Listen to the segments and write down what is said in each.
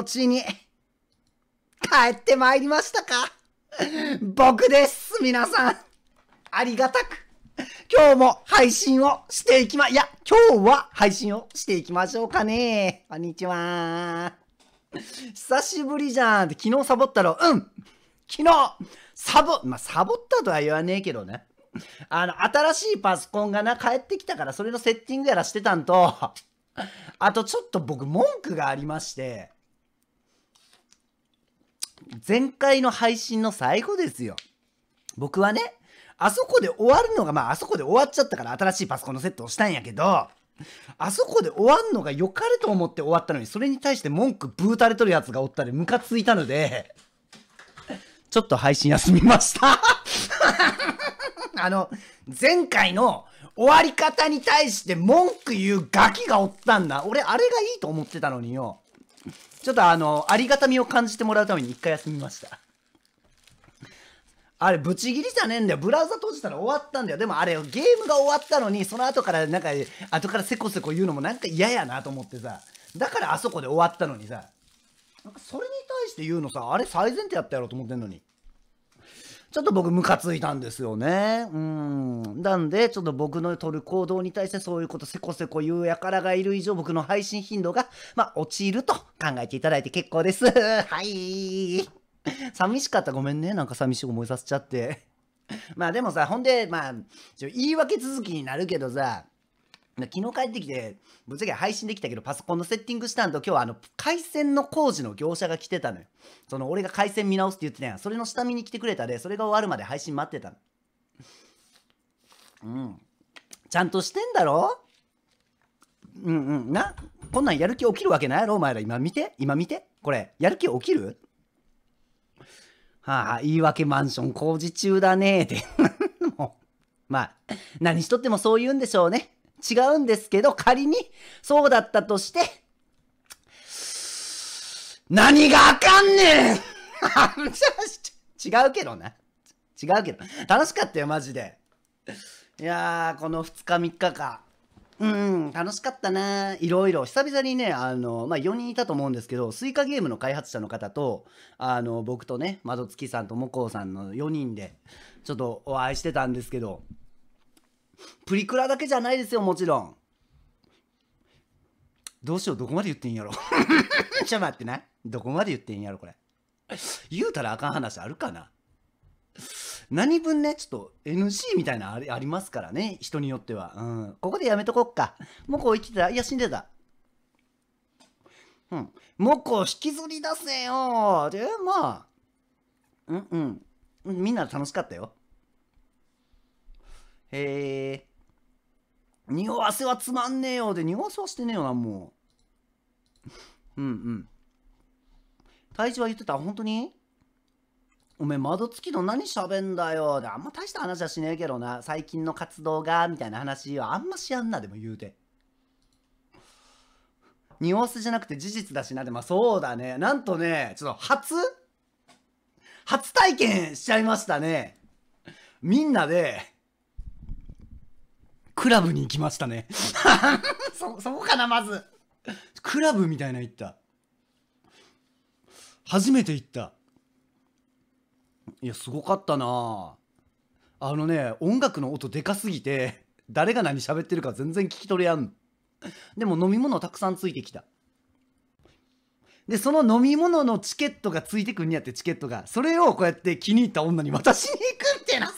後に、帰ってまいりましたか僕です、皆さん。ありがたく。今日も配信をしていきま、いや、今日は配信をしていきましょうかね。こんにちは。久しぶりじゃんって昨日サボったろ。うん昨日、サボ、まあ、サボったとは言わねえけどね。あの、新しいパソコンがな、帰ってきたから、それのセッティングやらしてたんと、あとちょっと僕文句がありまして、前回の配信の最後ですよ。僕はね、あそこで終わるのが、まああそこで終わっちゃったから新しいパソコンのセットをしたんやけど、あそこで終わんのが良かれと思って終わったのに、それに対して文句ぶーたれとるやつがおったで、ムカついたので、ちょっと配信休みました あの、前回の終わり方に対して文句言うガキがおったんだ。俺、あれがいいと思ってたのによ。ちょっとあの、ありがたみを感じてもらうために一回休みました。あれ、ブチギりじゃねえんだよ。ブラウザ閉じたら終わったんだよ。でもあれ、ゲームが終わったのに、その後からなんか、後からせこせこ言うのもなんか嫌やなと思ってさ。だからあそこで終わったのにさ。なんかそれに対して言うのさ、あれ最前提やったやろと思ってんのに。ちょっと僕ムカついたんですよね。うん。なんで、ちょっと僕の取る行動に対してそういうことせこせこ言うやからがいる以上、僕の配信頻度が、まあ、落ちると考えていただいて結構です。はい。寂しかった。ごめんね。なんか寂しい思いさせちゃって。まあでもさ、ほんで、まあ、言い訳続きになるけどさ、昨日帰ってきて、ぶっちゃけ配信できたけど、パソコンのセッティングしたんと、今日はあの、回線の工事の業者が来てたのよ。その、俺が回線見直すって言ってたやん。それの下見に来てくれたで、それが終わるまで配信待ってたの。うん。ちゃんとしてんだろうんうん。な、こんなんやる気起きるわけないやろお前ら今見て今見てこれ、やる気起きるはあ、言い訳マンション工事中だねーって もう。まあ、何しとってもそう言うんでしょうね。違うんですけど、仮にそうだったとして、何があかんねん違うけどな。違うけど。楽しかったよ、マジで。いやー、この2日3日か。うん、楽しかったな。いろいろ。久々にね、あの、まあ、4人いたと思うんですけど、スイカゲームの開発者の方と、あの、僕とね、窓月さんともこうさんの4人で、ちょっとお会いしてたんですけど、プリクラだけじゃないですよもちろんどうしようどこまで言っていいんやろ ちょ待ってなどこまで言っていいんやろこれ言うたらあかん話あるかな何分ね、ちょっと NG みたいなありますからね、人によっては。うん。ここでやめとこっか。もうこう生きてた。いや、死んでた。うん。もうこう引きずり出せよ。で、まあ。うんうん。みんな楽しかったよ。へえ。匂わせはつまんねえよで、匂わせはしてねえよな、もう。うんうん。体地は言ってた、本当におめえ窓付きの何喋んだよで、あんま大した話はしねえけどな、最近の活動が、みたいな話はあんましやんな、でも言うて。匂わせじゃなくて事実だしな、で、まあそうだね。なんとね、ちょっと初初体験しちゃいましたね。みんなで、クラブに行きましたね そ、そこかな、まず。クラブみたいな行った。初めて行った。いや、すごかったなあのね、音楽の音でかすぎて、誰が何喋ってるか全然聞き取れやん。でも飲み物たくさんついてきた。で、その飲み物のチケットがついてくんやってチケットが、それをこうやって気に入った女に私に行くってなさ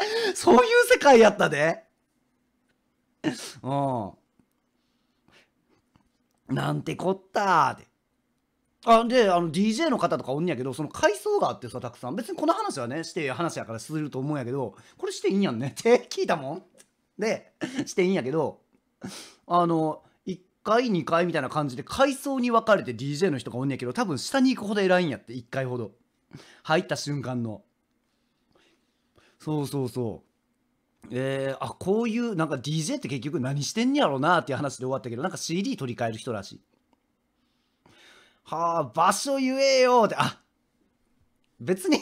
そういう世界やったで。うん。なんてこったで。あであの DJ の方とかおんねやけどその階層があってさたくさん別にこの話はねして話やからすると思うんやけどこれしていいんやんねって 聞いたもんでしていいんやけどあの1階2階みたいな感じで階層に分かれて DJ の人がおんねやけど多分下に行くほど偉いんやって1階ほど入った瞬間のそうそうそうえー、あこういうなんか DJ って結局何してんやろうなっていう話で終わったけどなんか CD 取り替える人らしいはあ場所言えよってあ別に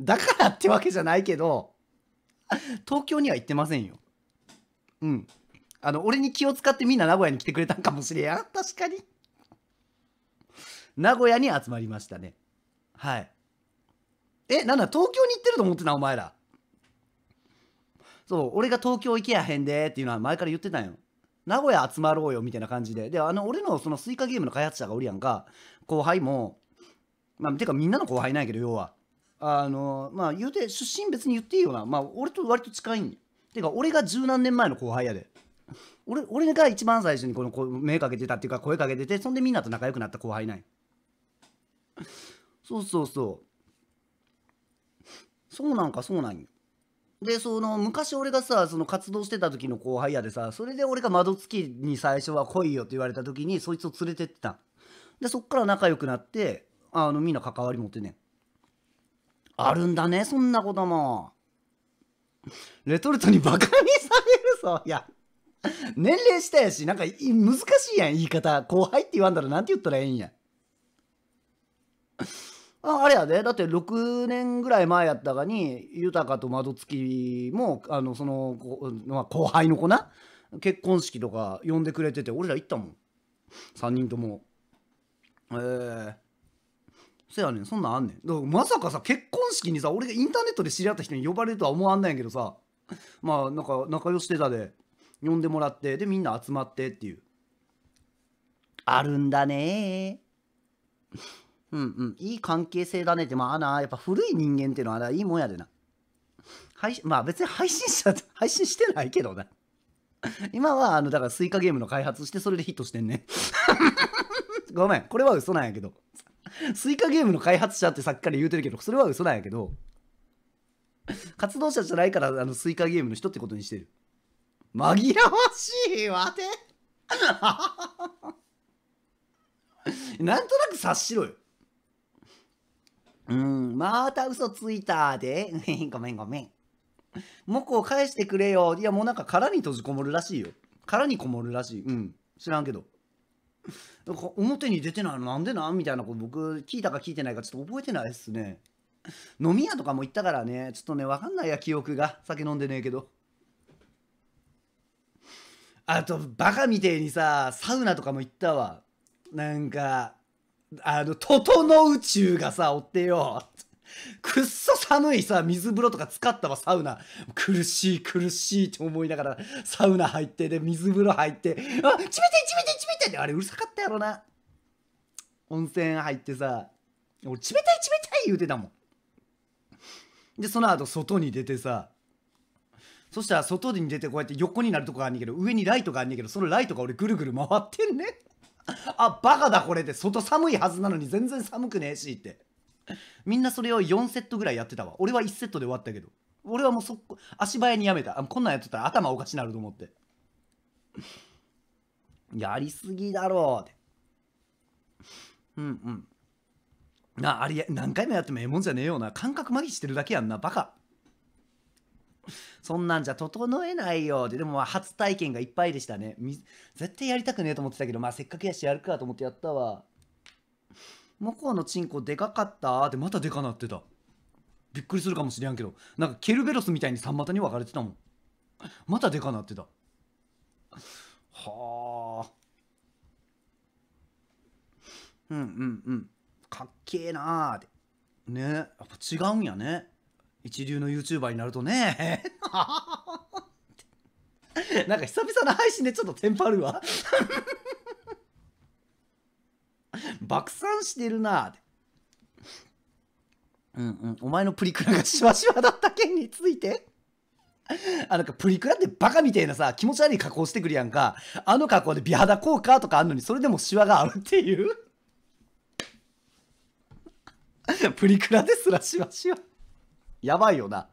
だからってわけじゃないけど東京には行ってませんようんあの俺に気を使ってみんな名古屋に来てくれたんかもしれやん確かに名古屋に集まりましたねはいえなんだ東京に行ってると思ってたお前らそう俺が東京行けやへんでっていうのは前から言ってたんよ名古屋集まろうよみたいな感じでであの俺のそのスイカゲームの開発者がおるやんか後輩もまあてかみんなの後輩ないけど要はあのまあ言うて出身別に言っていいよなまあ俺と割と近いんてか俺が十何年前の後輩やで俺俺が一番最初にこの目かけてたっていうか声かけててそんでみんなと仲良くなった後輩ないそうそうそうそうなんかそうなんよ。でその昔俺がさその活動してた時の後輩やでさそれで俺が窓付きに最初は来いよって言われた時にそいつを連れてってたでそっから仲良くなってあのみんな関わり持ってねあるんだねそんなこともレトルトにバカにされるそいや年齢下やしなんか難しいやん言い方後輩って言わんだらなんて言ったらええんやああれやでだって6年ぐらい前やったかに豊と窓付きもあのその、まあ、後輩の子な結婚式とか呼んでくれてて俺ら行ったもん3人ともええー、そやねんそんなんあんねんだからまさかさ結婚式にさ俺がインターネットで知り合った人に呼ばれるとは思わんないんやけどさまあなんか仲良してたで呼んでもらってでみんな集まってっていうあるんだねえうんうん。いい関係性だねって。まあな、やっぱ古い人間っていうのはな、いいもんやでな。配まあ別に配信者、配信してないけどな。今は、あの、だからスイカゲームの開発して、それでヒットしてんね。ごめん、これは嘘なんやけど。スイカゲームの開発者ってさっきから言うてるけど、それは嘘なんやけど。活動者じゃないから、あの、スイカゲームの人ってことにしてる。紛らわしいわて なんとなく察しろよ。うん、また嘘ついたで。ごめんごめん。モコを返してくれよ。いや、もうなんか殻に閉じこもるらしいよ。殻にこもるらしい。うん。知らんけど。表に出てないのなんでなんみたいなこと僕聞いたか聞いてないかちょっと覚えてないっすね。飲み屋とかも行ったからね、ちょっとね、わかんないや、記憶が。酒飲んでねえけど。あと、バカみてえにさ、サウナとかも行ったわ。なんか、あの、整宇宙がさ、追ってよ。くっそ寒いさ、水風呂とか使ったわ、サウナ。苦しい、苦しいと思いながら、サウナ入って、で、水風呂入って、あ、ちめて、ちめて、ちめてって、あれうるさかったやろな。温泉入ってさ、俺、冷たい、冷たい言うてたもん。で、その後、外に出てさ、そしたら外に出てこうやって横になるとこがあんねんけど、上にライトがあんねんけど、そのライトが俺ぐるぐる回ってんね。あ、バカだこれって、外寒いはずなのに全然寒くねえしって。みんなそれを4セットぐらいやってたわ。俺は1セットで終わったけど。俺はもうそこ、足早にやめた。こんなんやってたら頭おかしなると思って。やりすぎだろうって。うんうん。なあ、あれ、何回もやってもええもんじゃねえよな。感覚麻痺してるだけやんな。バカ。そんなんじゃ整えないよででもまあ初体験がいっぱいでしたね絶対やりたくねえと思ってたけどまあせっかくやしやるかと思ってやったわ向こうのチンコでかかったってまたでかなってたびっくりするかもしれんけどなんかケルベロスみたいに三股に分かれてたもんまたでかなってたはあうんうんうんかっけえなーってねやっぱ違うんやね一流の YouTuber になるとね なんか久々の配信でちょっとテンパるわ爆散してるなってうんうんお前のプリクラがしわしわだった件についてあなんかプリクラってバカみたいなさ気持ち悪い加工してくるやんかあの加工で美肌効果とかあんのにそれでもシワがあるっていうプリクラですらシワシワやばいよな。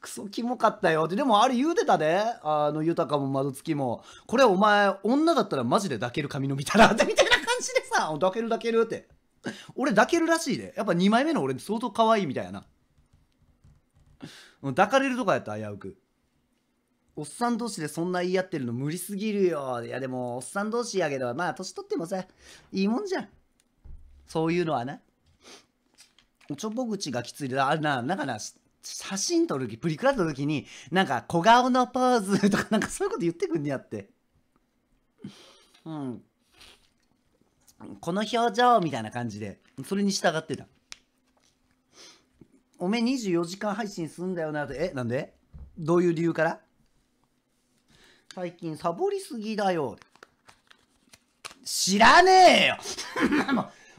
クソキモかったよってでもあれ言うてたであの豊かも窓つきもこれお前女だったらマジで抱ける髪のみたらって みたいな感じでさ抱ける抱けるって俺抱けるらしいでやっぱ2枚目の俺相当可愛いみたいやな抱かれるとかやった危うくおっさん同士でそんな言い合ってるの無理すぎるよいやでもおっさん同士やけどまあ年取ってもさいいもんじゃんそういうのはなちょぼ口がきついだあななんかな写真撮る時プリクラ撮る時になんか小顔のポーズとかなんかそういうこと言ってくんねやってうんこの表情みたいな感じでそれに従ってたおめえ24時間配信すんだよなってえなんでどういう理由から最近サボりすぎだよ知らねえよ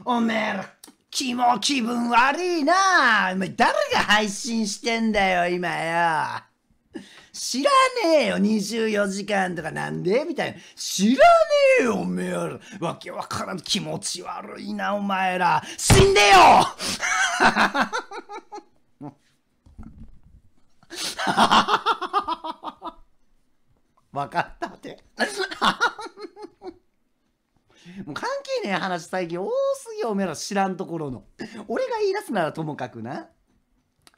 おめえら気も気分悪いなお前誰が配信してんだよ、今よ。知らねえよ、24時間とかなんでみたいな。知らねえよ、おめえら。わけわからん気持ち悪いな、お前ら。死んでよ わかったって。もう関係ねえ話最近多すぎよおめら知らんところの俺が言い出すならともかくな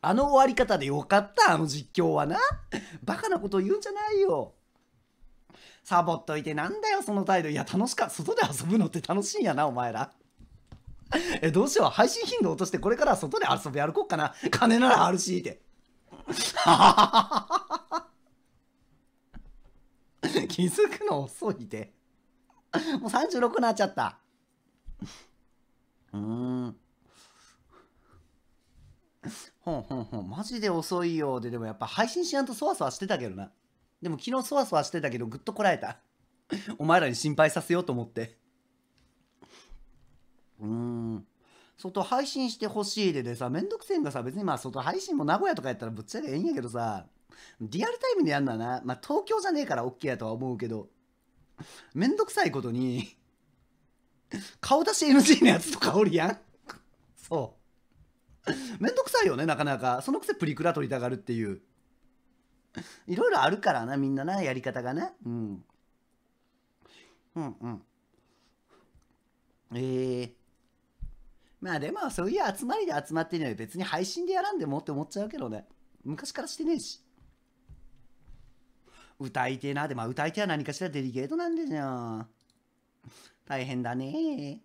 あの終わり方でよかったあの実況はなバカなこと言うんじゃないよサボっといてなんだよその態度いや楽しか外で遊ぶのって楽しいんやなお前らえどうしよう配信頻度落としてこれから外で遊び歩こっかな金ならあるしって 気づくの遅いで もう36になっちゃった。うーん。ほんほんほん。マジで遅いよ。で、でもやっぱ配信しやんとそわそわしてたけどな。でも昨日そわそわしてたけど、ぐっとこらえた。お前らに心配させようと思って。うーん。外配信してほしいででさ、めんどくせえんがさ、別にまあ外配信も名古屋とかやったらぶっちゃけええんやけどさ、リアルタイムでやんだな。まあ東京じゃねえから OK やとは思うけど。めんどくさいことに、顔出し NG のやつとかおるやん。そう。めんどくさいよね、なかなか。そのくせプリクラ撮りたがるっていう。いろいろあるからな、みんなな、やり方がね。うん。うんうん。えー。まあでも、そういう集まりで集まってんのに別に配信でやらんでもって思っちゃうけどね。昔からしてねえし。歌い手なで、まあ歌い手は何かしらデリケートなんですよ。大変だね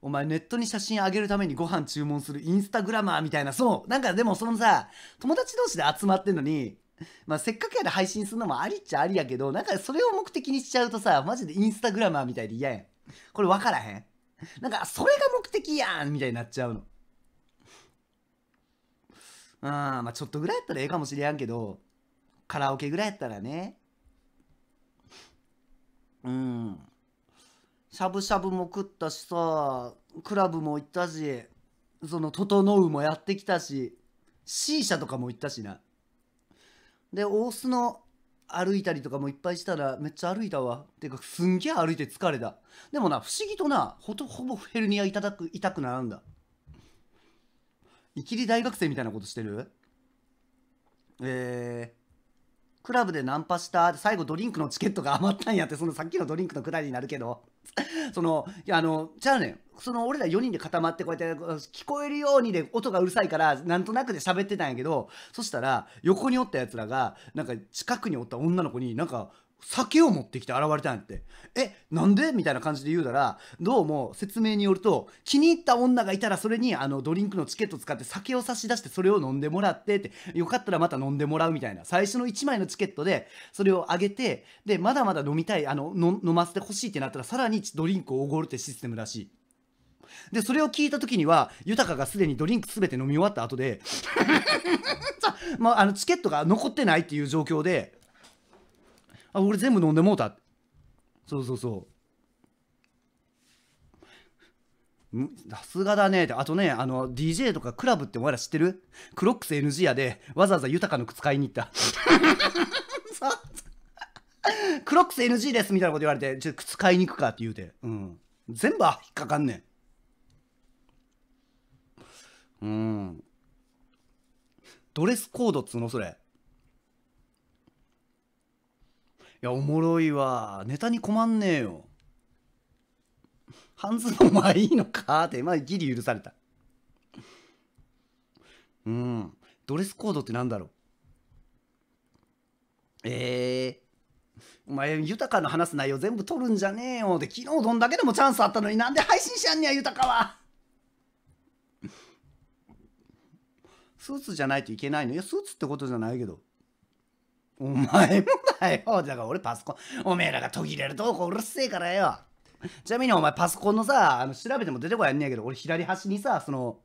お前ネットに写真あげるためにご飯注文するインスタグラマーみたいな、そう。なんかでもそのさ、友達同士で集まってんのに、まあ、せっかくやで配信するのもありっちゃありやけど、なんかそれを目的にしちゃうとさ、マジでインスタグラマーみたいで嫌やん。これ分からへんなんかそれが目的やんみたいになっちゃうの。うん、まあちょっとぐらいやったらええかもしれやんけど、カラオケぐらいやったらね。うん。しゃぶしゃぶも食ったしさ、クラブも行ったし、その、整うもやってきたし、C 社とかも行ったしな。で、大須の歩いたりとかもいっぱいしたら、めっちゃ歩いたわ。てか、すんげえ歩いて疲れた。でもな、不思議とな、ほとほぼヘルニアいただく痛くならんだ。いきり大学生みたいなことしてるえー。クラブでナンパした最後ドリンクのチケットが余ったんやってそのさっきのドリンクのくだりになるけど そのいやあのじゃあねその俺ら4人で固まってこうやって聞こえるようにで音がうるさいからなんとなくで喋ってたんやけどそしたら横におったやつらがなんか近くにおった女の子になんか酒を持ってきて現れたんやって。え、なんでみたいな感じで言うたら、どうも説明によると、気に入った女がいたらそれにあのドリンクのチケット使って酒を差し出してそれを飲んでもらってって、よかったらまた飲んでもらうみたいな。最初の1枚のチケットでそれをあげて、で、まだまだ飲みたい、あの、の飲ませてほしいってなったらさらにドリンクをおごるってシステムらしい。で、それを聞いた時には、豊がすでにドリンクすべて飲み終わった後で まあ、あの、チケットが残ってないっていう状況で、あ俺全部飲んでもうたそうそうそうさすがだねってあとねあの DJ とかクラブってお前ら知ってるクロックス NG やでわざわざ豊かの靴買いに行った クロックス NG ですみたいなこと言われてちょっと靴買いに行くかって言うて、うん、全部引っかかんねんうん。ドレスコードっつうのそれ。いやおもろいわネタに困んねえよ半ズボンはいいのかってまあギリ許されたうんドレスコードってなんだろうえー、お前豊かの話す内容全部取るんじゃねえよで昨日どんだけでもチャンスあったのになんで配信しやんねや豊かはスーツじゃないといけないのいやスーツってことじゃないけどお前もだよ。だから俺パソコン、おめえらが途切れるとこうるせえからよ。ちなみにお前パソコンのさ、あの調べても出てこやんねやけど、俺左端にさ、その、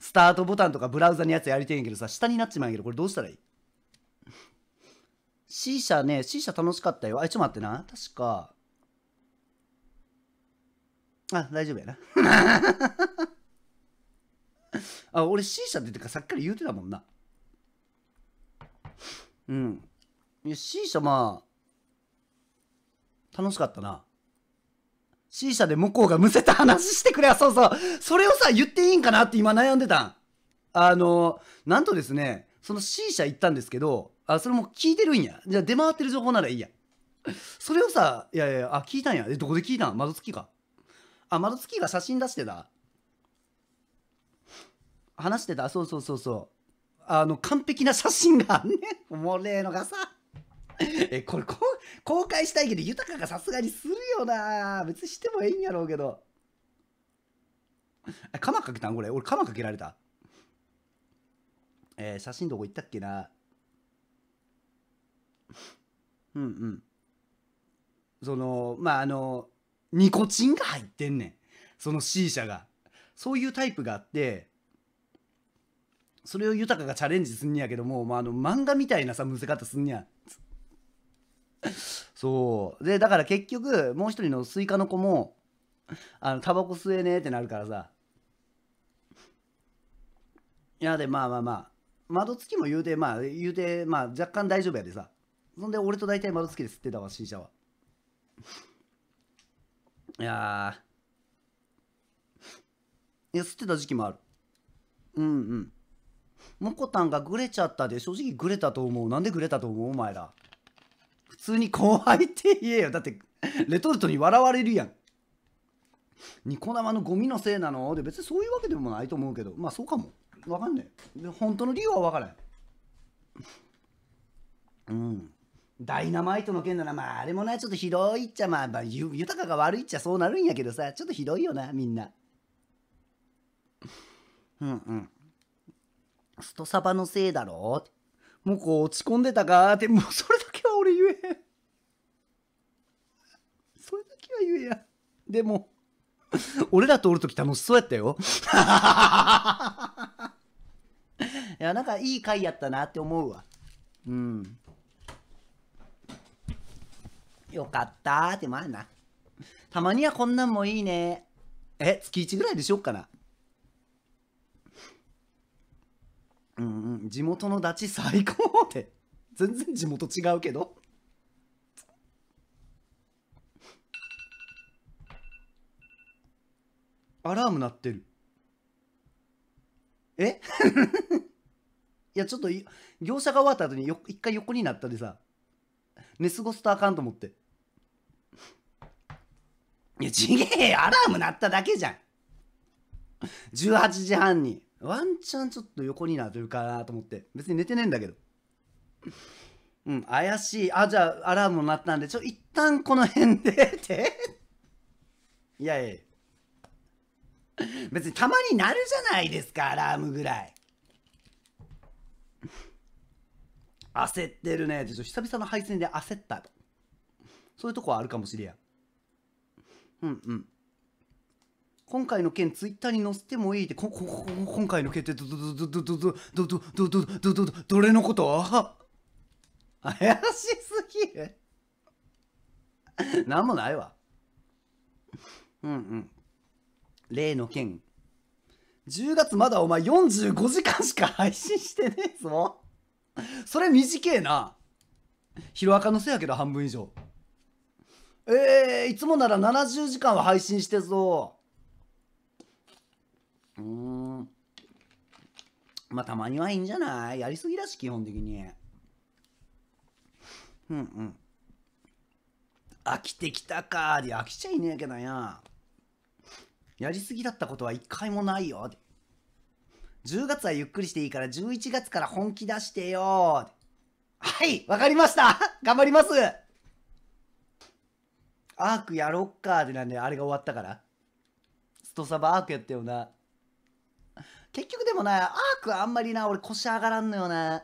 スタートボタンとかブラウザのやつやりてんけどさ、下になっちまうんやけど、これどうしたらいい ?C 社ね、C 社楽しかったよ。あ、ちょっと待ってな。確か。あ、大丈夫やな。あ、俺 C 社出てかさっきから言うてたもんな。うん。いや C 社まあ楽しかったな C 社で向こうがむせた話してくれそうそうそれをさ言っていいんかなって今悩んでたんあのなんとですねその C 社行ったんですけどあそれも聞いてるんやじゃあ出回ってる情報ならいいやそれをさいやいやあ聞いたんやえどこで聞いたん窓付きかあ窓付きが写真出してた話してたそうそうそうそうあの完璧な写真があんねおもれえのがさえ、これこ、公開したいけど、豊かがさすがにするよな。別にしてもええんやろうけど。え、鎌かけたんこれ。俺、鎌かけられた。えー、写真どこ行ったっけな。うんうん。その、まあ、あの、ニコチンが入ってんねん。その C 社が。そういうタイプがあって、それを豊かがチャレンジすんやけども、まあ、あの漫画みたいなさむせ方すんやそうでだから結局もう一人のスイカの子もあのタバコ吸えねえってなるからさいやでまあまあまあ窓付きも言うてまあ言うてまあ若干大丈夫やでさそんで俺と大体窓付きで吸ってたわ新車はいやいや吸ってた時期もあるうんうんもこたんがグレちゃったで正直グレたと思うなんでグレたと思うお前ら普通に怖いって言えよ。だって、レトルトに笑われるやん。ニコ生のゴミのせいなので別にそういうわけでもないと思うけど、まあそうかも。わかんねえ。で、本当の理由はわからん。うん。ダイナマイトの件なら、まああれもな、ちょっとひどいっちゃ、まあ、まあ、豊かが悪いっちゃそうなるんやけどさ、ちょっとひどいよな、みんな。うんうん。ストサバのせいだろもうこう落ち込んでたかって、もうそれだゆえや。でも、俺らとおるとき楽しそうやったよ。いや、なんかいい回やったなって思うわ。うん。よかったってまあな。たまにはこんなんもいいね。え、月1ぐらいでしょっかな。うんうん、地元のダチ最高って。全然地元違うけど。アラーム鳴ってる。え いや、ちょっと、業者が終わった後によ一回横になったでさ、寝過ごすとあかんと思って。いや、ちげえアラーム鳴っただけじゃん。18時半に。ワンチャンちょっと横になるかなと思って。別に寝てねえんだけど。うん、怪しい。あ、じゃあ、アラームも鳴ったんで、ちょ、一旦この辺で って。いやいや。別にたまになるじゃないですか、アラームぐらい。焦ってるね。ちょっと久々の配線で焦った。そういうとこあるかもしれや。うんうん。今回の件ツイッターに載せてもいいってこここ今回の件ってどどどどどどどどどどどどどどれのこと怪しすぎる何もないわうんうん例の件。10月まだお前45時間しか配信してねえぞ。それ短えな。ヒロアカのせやけど半分以上。えー、いつもなら70時間は配信してぞう。うーん。まあ、たまにはいいんじゃないやりすぎだし、基本的に。うんうん。飽きてきたかーで飽きちゃいねえけどや。やりすぎだったことは一回もないよ。10月はゆっくりしていいから11月から本気出してよ。はい、わかりました 頑張りますアークやろっかってなんで、あれが終わったから。ストサバアークやったよな。結局でもな、アークあんまりな、俺腰上がらんのよな。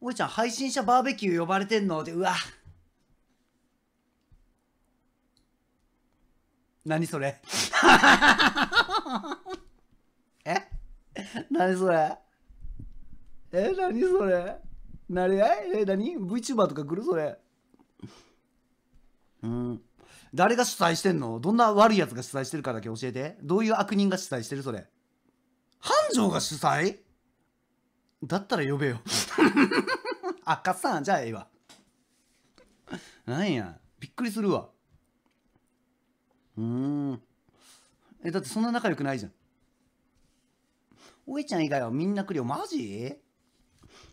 おいちゃん、配信者バーベキュー呼ばれてんので、うわ。何それ え何それえ何それ何え何 ?VTuber とか来るそれ。うん。誰が主催してんのどんな悪いやつが主催してるかだけ教えて。どういう悪人が主催してるそれ。繁盛が主催だったら呼べよ。赤さん、じゃあええわ。なんや。びっくりするわ。うんえだってそんな仲良くないじゃんおえちゃん以外はみんな来るよマジ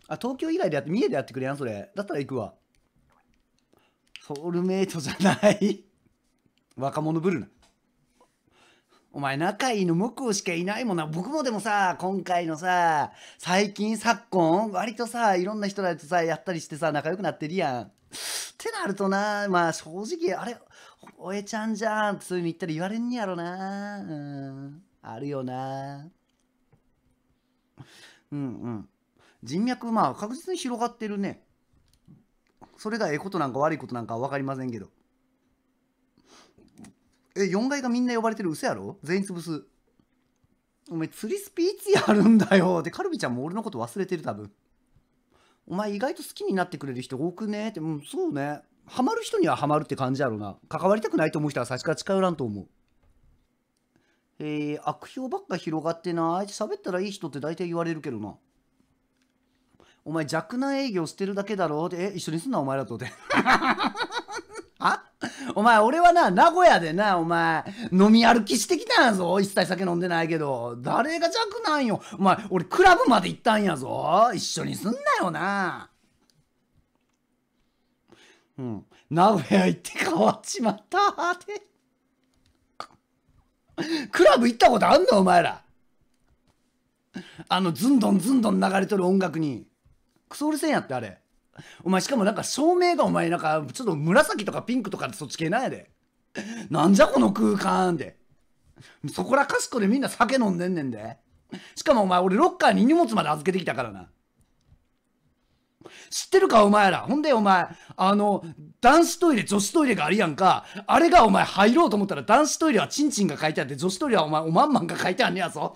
あ東京以外でやって三重でやってくれやんそれだったら行くわソウルメイトじゃない 若者ぶるなお前仲いいの向こうしかいないもんな僕もでもさ今回のさ最近昨今割とさいろんな人らとさやったりしてさ仲良くなってるやんってなるとな、まあ正直、あれ、おえちゃんじゃんってそういうの言ったら言われんやろな。うん。あるよな。うんうん。人脈、まあ確実に広がってるね。それがええことなんか悪いことなんか分かりませんけど。え、4階がみんな呼ばれてる嘘やろ全員潰す。お前釣りスピーチやるんだよってカルビちゃんも俺のこと忘れてる多分。お前意外と好きになってくれる人多くねって、うん、そうね。ハマる人にはハマるって感じやろうな。関わりたくないと思う人は最初から近寄らんと思う。えー、悪評ばっか広がってない喋ったらいい人って大体言われるけどな。お前、弱な営業してるだけだろって、え、一緒にすんな、お前らとって。あお前、俺はな、名古屋でな、お前、飲み歩きしてきたんやぞ。一切酒飲んでないけど。誰が弱なんよ。お前、俺、クラブまで行ったんやぞ。一緒にすんなよな。うん。名古屋行って変わっちまったって。クラブ行ったことあんのお前ら。あの、ずんどんずんどん流れとる音楽に。クソうるせえんやって、あれ。お前しかもなんか照明がお前なんかちょっと紫とかピンクとかそっち系なんやで。なんじゃこの空間で。そこらかしこでみんな酒飲んでんねんで。しかもお前俺ロッカーに荷物まで預けてきたからな。知ってるかお前ら。ほんでお前、あの、男子トイレ、女子トイレがあるやんか。あれがお前入ろうと思ったら男子トイレはチンチンが書いてあって、女子トイレはお前おまんまんが書いてあんねやぞ。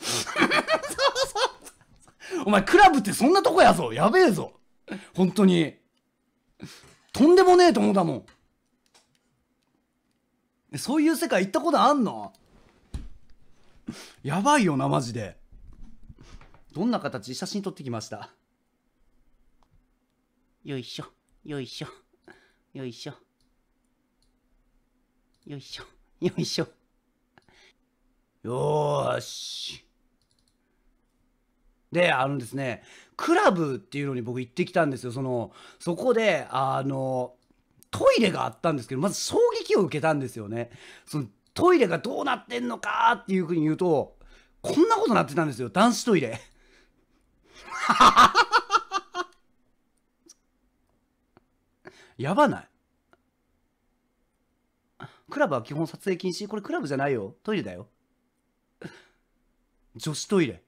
お前クラブってそんなとこやぞ。やべえぞ。本当に。とんでもねえと思うだもん。そういう世界行ったことあんのやばいよな、マジで。どんな形写真撮ってきました。よいしょ、よいしょ、よいしょ。よいしょ、よいしょ。よーし。で、あのですね、クラブっていうのに僕行ってきたんですよ。その、そこで、あの、トイレがあったんですけど、まず衝撃を受けたんですよね。そのトイレがどうなってんのかっていうふうに言うと、こんなことなってたんですよ。男子トイレ。やばないクラブは基本撮影禁止これクラブじゃないよ。トイレだよ。女子トイレ。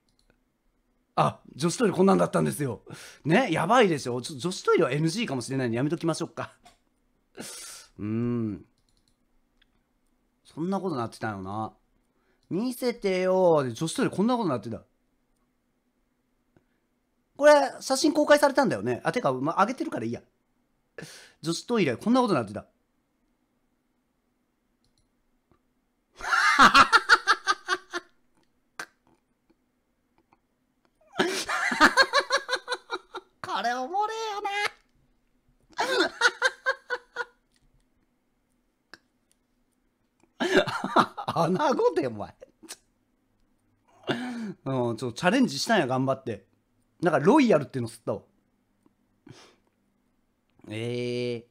あ女子トイレこんなんだったんですよ。ねやばいでしょ女子トイレは NG かもしれないんでやめときましょうか。うーん。そんなことなってたよな。見せてよで女子トイレこんなことなってた。これ写真公開されたんだよね。あてか、まあ、上げてるからいいや。女子トイレこんなことなってた。おもれえよな穴子でお前うん、ちょチャレンジしたんや頑張ってなんかロイヤルっていうの吸ったわええー、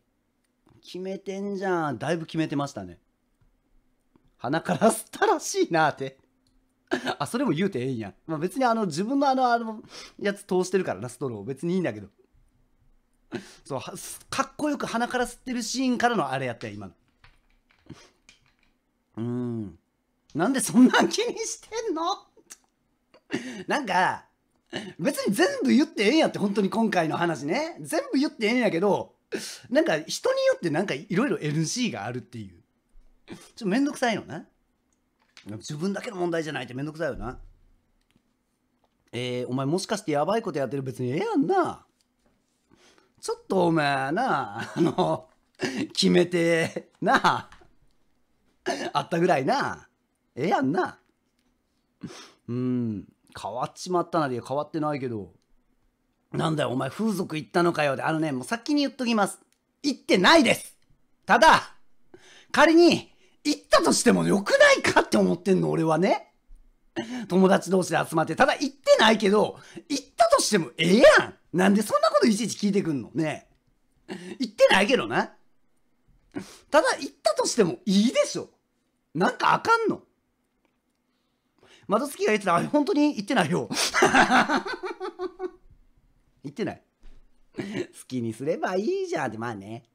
決めてんじゃんだいぶ決めてましたね鼻から吸ったらしいなってあそれも言うてええんや、まあ、別にあの自分のあのあのやつ通してるからラストロー別にいいんだけどそうかっこよく鼻から吸ってるシーンからのあれやったよ今のうんなんでそんなん気にしてんのなんか別に全部言ってええんやって本当に今回の話ね全部言ってええんやけどなんか人によってなんかいろいろ NC があるっていうちょっとめんどくさいのね自分だけの問題じゃないってめんどくさいよなえー、お前もしかしてやばいことやってる別にええやんなちょっとお前な あの決めてなああったぐらいなええやんなうん変わっちまったなで変わってないけどなんだよお前風俗行ったのかよであのねもう先に言っときます行ってないですただ仮に行ったとしても良くないかって思ってんの俺はね友達同士で集まってただ行ってないけど行ったとしてもええやんなんでそんなこといちいち聞いてくんのね言ってないけどな。ただ言ったとしてもいいでしょ。なんかあかんの。窓好きが言ってた、本当に言ってないよ。言ってない。好きにすればいいじゃんって、まあね。